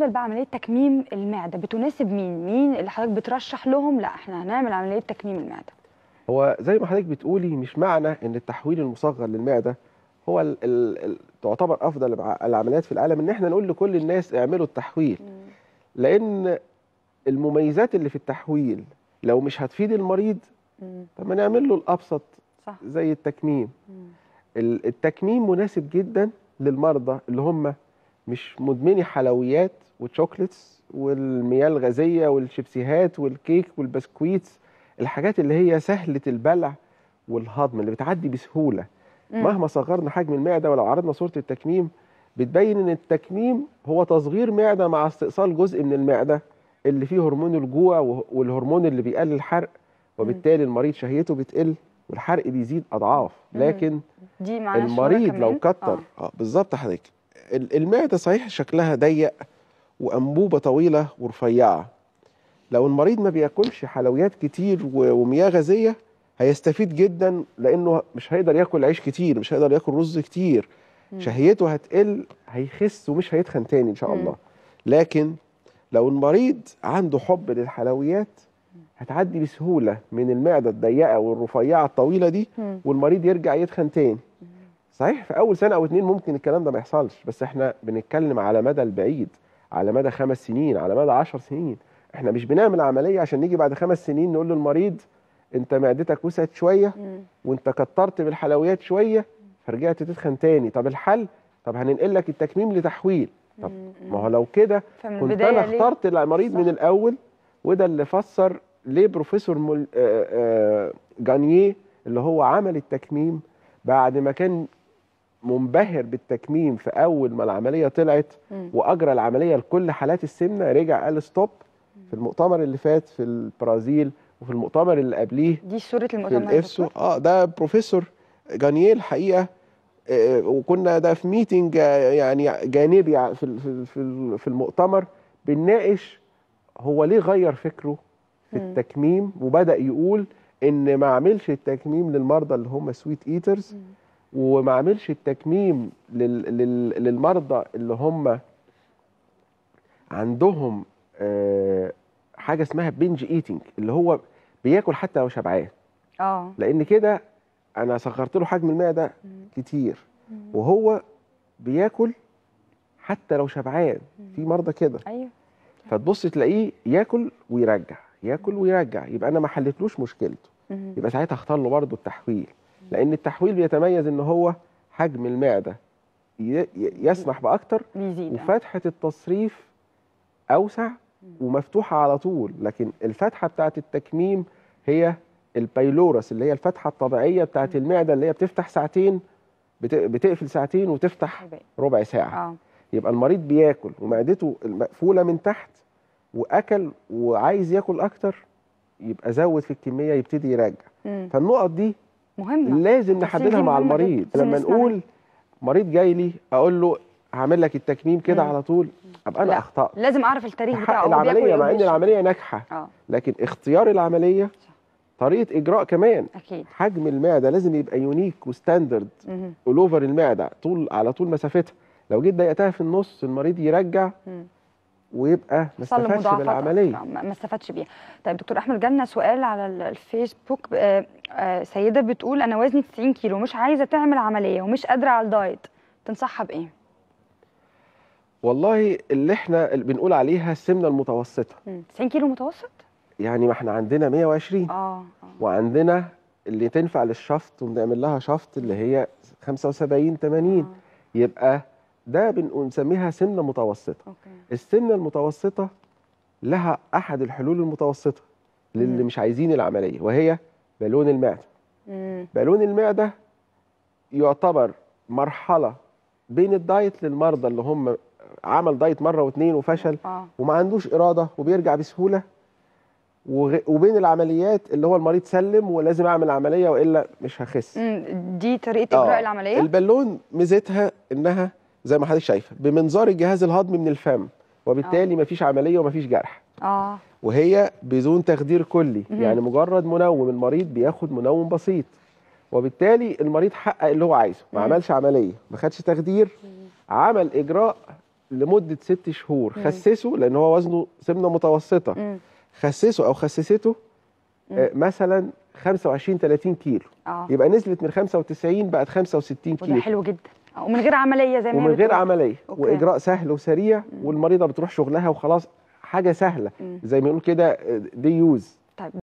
بالنسبه عمليه تكميم المعده بتناسب مين مين اللي حضرتك بترشح لهم لا احنا هنعمل عمليه تكميم المعده هو زي ما حضرتك بتقولي مش معنى ان التحويل المصغر للمعده هو الـ الـ تعتبر افضل العمليات في العالم ان احنا نقول لكل الناس اعملوا التحويل لان المميزات اللي في التحويل لو مش هتفيد المريض طب ما نعمل له الابسط صح. زي التكميم التكميم مناسب جدا للمرضى اللي هم مش مدمني حلويات وتشوكلتس والمياه الغازيه والشيبسيهات والكيك والبسكويتس الحاجات اللي هي سهله البلع والهضم اللي بتعدي بسهوله مم. مهما صغرنا حجم المعده ولو عرضنا صوره التكميم بتبين ان التكميم هو تصغير معده مع استئصال جزء من المعده اللي فيه هرمون الجوع والهرمون اللي بيقلل الحرق وبالتالي المريض شهيته بتقل والحرق بيزيد اضعاف لكن دي المريض لو كتر اه, آه بالظبط حضرتك المعدة صحيح شكلها ضيق وأنبوبة طويلة ورفيعة لو المريض ما بياكلش حلويات كتير ومياه غازية هيستفيد جدا لأنه مش هيقدر ياكل عيش كتير مش هيقدر ياكل رز كتير شهيته هتقل هيخس ومش هيتخن تاني إن شاء الله لكن لو المريض عنده حب للحلويات هتعدي بسهولة من المعدة الضيقة والرفيعة الطويلة دي والمريض يرجع يتخن تاني صحيح في اول سنه او اتنين ممكن الكلام ده ما يحصلش بس احنا بنتكلم على مدى البعيد على مدى خمس سنين على مدى عشر سنين احنا مش بنعمل عمليه عشان نيجي بعد خمس سنين نقول للمريض انت معدتك وسعت شويه وانت كترت بالحلويات شويه فرجعت تتخن تاني طب الحل طب هننقل لك التكميم لتحويل طب ما هو لو كده كنت انا اخترت المريض من الاول وده اللي فسر ليه بروفيسور جانييه آآ آآ اللي هو عمل التكميم بعد ما كان منبهر بالتكميم في اول ما العمليه طلعت واجرى العمليه لكل حالات السمنه رجع قال ستوب في المؤتمر اللي فات في البرازيل وفي المؤتمر اللي قبليه دي صوره المؤتمر في اه ده بروفيسور جانييه الحقيقه آه،, آه وكنا ده في ميتنج آه، يعني جانبي في في في المؤتمر بنناقش هو ليه غير فكره في التكميم وبدا يقول ان ما عملش التكميم للمرضى اللي هم سويت ايترز وما عملش التكميم للمرضى اللي هم عندهم آه، حاجه اسمها بنج ايتنج اللي هو بياكل حتى لو شبعان اه لان كده انا صغرت له حجم المعده كتير وهو بياكل حتى لو شبعان في مرضى كده ايوه فتبص تلاقيه ياكل ويرجع ياكل ويرجع يبقى انا ما حلتلوش مشكلته يبقى ساعتها اختار له برضه التحويل لان التحويل بيتميز ان هو حجم المعده يسمح باكتر وفتحه التصريف اوسع ومفتوحه على طول لكن الفتحه بتاعه التكميم هي البايلورس اللي هي الفتحه الطبيعيه بتاعه المعده اللي هي بتفتح ساعتين بتقفل ساعتين وتفتح ربع ساعه آه. يبقى المريض بياكل ومعدته مقفوله من تحت واكل وعايز ياكل اكتر يبقى زود في الكميه يبتدي يرجع فالنقط دي مهمه لازم نحددها مع المريض لما نقول ايه؟ مريض جاي لي اقول له هعمل لك التكميم كده على طول ابقى انا اخطات لازم اعرف التاريخ بتاعه العمليه إيه مع ان العمليه إيه؟ ناجحه آه. لكن اختيار العمليه طريقه اجراء كمان أكيد. حجم المعده لازم يبقى يونيك وستاندرد اول اوفر المعده طول على طول مسافتها لو جيت ضيقتها في النص المريض يرجع مم. ويبقى ما استفادش بالعمليه ما استفادش بيها طيب دكتور احمد جالنا سؤال على الفيسبوك آه، آه، سيده بتقول انا وزني 90 كيلو مش عايزه تعمل عمليه ومش قادره على الدايت تنصحها بايه والله اللي احنا اللي بنقول عليها السمنه المتوسطه 90 كيلو متوسط يعني ما احنا عندنا 120 آه،, اه وعندنا اللي تنفع للشفط وبنعمل لها شفط اللي هي 75 80 آه. يبقى ده بنسميها سنه متوسطه أوكي. السنه المتوسطه لها احد الحلول المتوسطه للي مش عايزين العمليه وهي بالون المعده مم. بالون المعده يعتبر مرحله بين الدايت للمرضى اللي هم عمل دايت مره واثنين وفشل آه. وما عندوش اراده وبيرجع بسهوله وبين العمليات اللي هو المريض سلم ولازم اعمل عمليه والا مش هخس دي طريقه اجراء آه. العمليه البالون ميزتها انها زي ما حضرتك شايفه بمنظار الجهاز الهضمي من الفم وبالتالي ما آه. مفيش عمليه ومفيش جرح اه وهي بدون تخدير كلي مم. يعني مجرد منوم المريض بياخد منوم بسيط وبالتالي المريض حقق اللي هو عايزه ما عملش عمليه ما خدش تخدير عمل اجراء لمده ست شهور خسسه لان هو وزنه سمنه متوسطه خسسه او خسسته آه، مثلا 25 30 كيلو آه. يبقى نزلت من 95 بقت 65 كيلو وده حلو جدا ومن غير عمليه زي ما ومن غير عمليه أوكي. واجراء سهل وسريع والمريضه بتروح شغلها وخلاص حاجه سهله زي ما يقول كده دي يوز